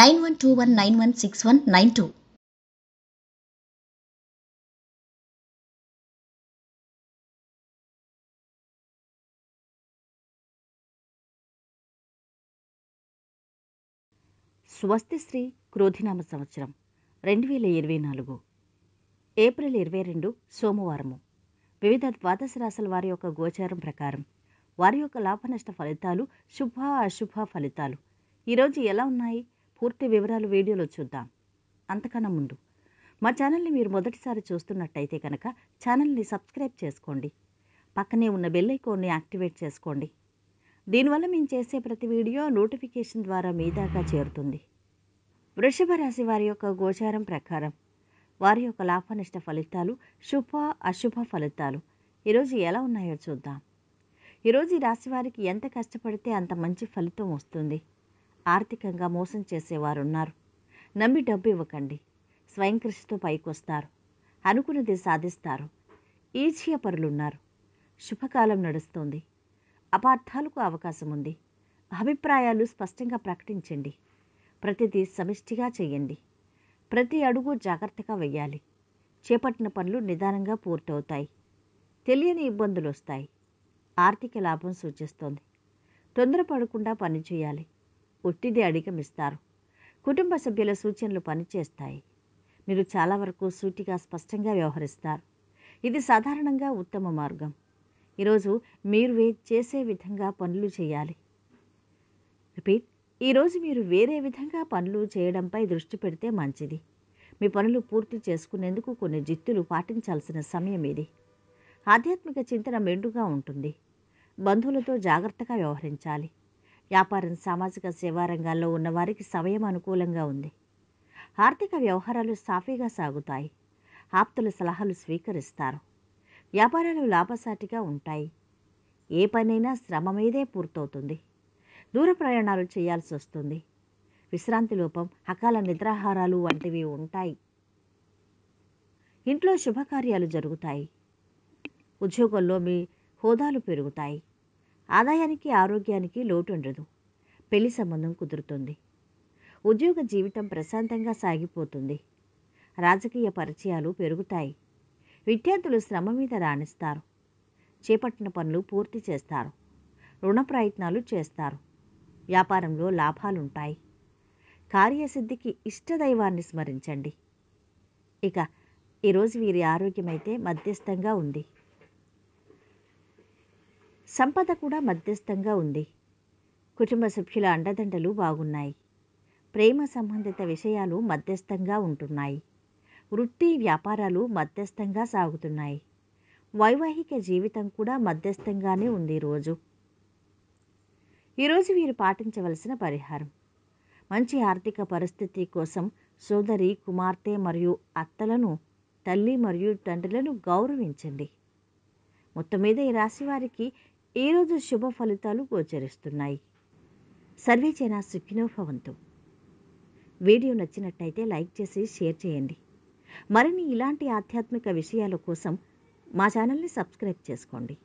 Nine one two one nine one six one nine two స్వస్తిశ్రీ క్రోధినామ సంవత్సరం రెండు వేల ఇరవై నాలుగు ఏప్రిల్ ఇరవై రెండు సోమవారము వివిధ ద్వాదశ రాశుల వారి యొక్క గోచారం ప్రకారం వారి యొక్క లాభనష్ట ఫలితాలు శుభ అశుభ ఫలితాలు ఈరోజు ఎలా ఉన్నాయి పూర్తి వివరాలు వీడియోలో చూద్దాం అంతకన్నా ముందు మా ఛానల్ని మీరు మొదటిసారి చూస్తున్నట్టయితే కనుక ఛానల్ని సబ్స్క్రైబ్ చేసుకోండి పక్కనే ఉన్న బెల్ ఐకోన్ని యాక్టివేట్ చేసుకోండి దీనివల్ల మేము చేసే ప్రతి వీడియో నోటిఫికేషన్ ద్వారా మీ దాకా చేరుతుంది వృషభ రాశి వారి యొక్క గోచారం ప్రకారం వారి యొక్క లాభనిష్ట ఫలితాలు శుభ అశుభ ఫలితాలు ఈరోజు ఎలా ఉన్నాయో చూద్దాం ఈరోజు ఈ రాశి వారికి ఎంత కష్టపడితే అంత మంచి ఫలితం వస్తుంది ఆర్థికంగా మోసం చేసేవారున్నారు నమ్మి డబ్బు ఇవ్వకండి స్వయం కృషితో పైకొస్తారు అనుకున్నది సాధిస్తారు ఈర్ష్యపరులున్నారు శుభకాలం నడుస్తోంది అపార్థాలకు అవకాశం ఉంది అభిప్రాయాలు స్పష్టంగా ప్రకటించండి ప్రతిదీ సమిష్టిగా చేయండి ప్రతి అడుగు జాగ్రత్తగా వెయ్యాలి చేపట్టిన పనులు నిదానంగా పూర్తవుతాయి తెలియని ఇబ్బందులు వస్తాయి ఆర్థిక లాభం సూచిస్తోంది తొందరపడకుండా పనిచేయాలి ఒత్తిడి అడిగమిస్తారు కుటుంబ సభ్యుల సూచనలు పనిచేస్తాయి మీరు చాలా వరకు సూటిగా స్పష్టంగా వ్యవహరిస్తారు ఇది సాధారణంగా ఉత్తమ మార్గం ఈరోజు మీరు వే చేసే విధంగా పనులు చేయాలి రిపీట్ ఈరోజు మీరు వేరే విధంగా పనులు చేయడంపై దృష్టి పెడితే మంచిది మీ పనులు పూర్తి చేసుకునేందుకు కొన్ని జిత్తులు పాటించాల్సిన సమయం ఇది ఆధ్యాత్మిక చింతన మెండుగా ఉంటుంది బంధువులతో జాగ్రత్తగా వ్యవహరించాలి వ్యాపారం సామాజిక సేవా రంగాల్లో ఉన్నవారికి సమయం అనుకూలంగా ఉంది ఆర్థిక వ్యవహారాలు సాఫీగా సాగుతాయి ఆప్తుల సలహాలు స్వీకరిస్తారు వ్యాపారాలు లాభసాటిగా ఉంటాయి ఏ పనైనా శ్రమ మీదే పూర్తవుతుంది దూర ప్రయాణాలు చేయాల్సి వస్తుంది విశ్రాంతి లోపం అకాల నిద్రాహారాలు వంటివి ఉంటాయి ఇంట్లో శుభకార్యాలు జరుగుతాయి ఉద్యోగంలో మీ హోదాలు పెరుగుతాయి ఆదాయానికి ఆరోగ్యానికి లోటుండదు పెళ్లి సంబంధం కుదురుతుంది ఉద్యోగ జీవితం ప్రశాంతంగా సాగిపోతుంది రాజకీయ పరిచయాలు పెరుగుతాయి విద్యార్థులు శ్రమ మీద రాణిస్తారు చేపట్టిన పనులు పూర్తి చేస్తారు రుణ ప్రయత్నాలు చేస్తారు వ్యాపారంలో లాభాలుంటాయి కార్యసిద్ధికి ఇష్టదైవాన్ని స్మరించండి ఇక ఈరోజు వీరి ఆరోగ్యమైతే మధ్యస్థంగా ఉంది సంపద కూడా మధ్యస్థంగా ఉంది. కుటుంబ సభ్యుల అండదండలు బాగున్నాయి. ప్రేమ సంబంధిత విషయాలు మధ్యస్థంగా ఉంటున్నాయి. వృత్తి, వ్యాపారాలు మధ్యస్థంగా సాగుతున్నాయి. వైవాహిక జీవితం కూడా మధ్యస్థంగానే రోజు ఈరోజు వీరు పాటించవలసిన పరిహారం మంచి ఆర్థిక పరిస్థితి కోసం సోదరి, కుమార్తె మరియు అత్తలను, తల్లి మరియు తండ్రులను గౌరవించండి. మొత్తం మీద ఈ రాశివారికి ఈరోజు శుభ ఫలితాలు గోచరిస్తున్నాయి సర్వే చైనా సుఖినోభవంతు వీడియో నచ్చినట్టయితే లైక్ చేసి షేర్ చేయండి మరిన్ని ఇలాంటి ఆధ్యాత్మిక విషయాల కోసం మా ఛానల్ని సబ్స్క్రైబ్ చేసుకోండి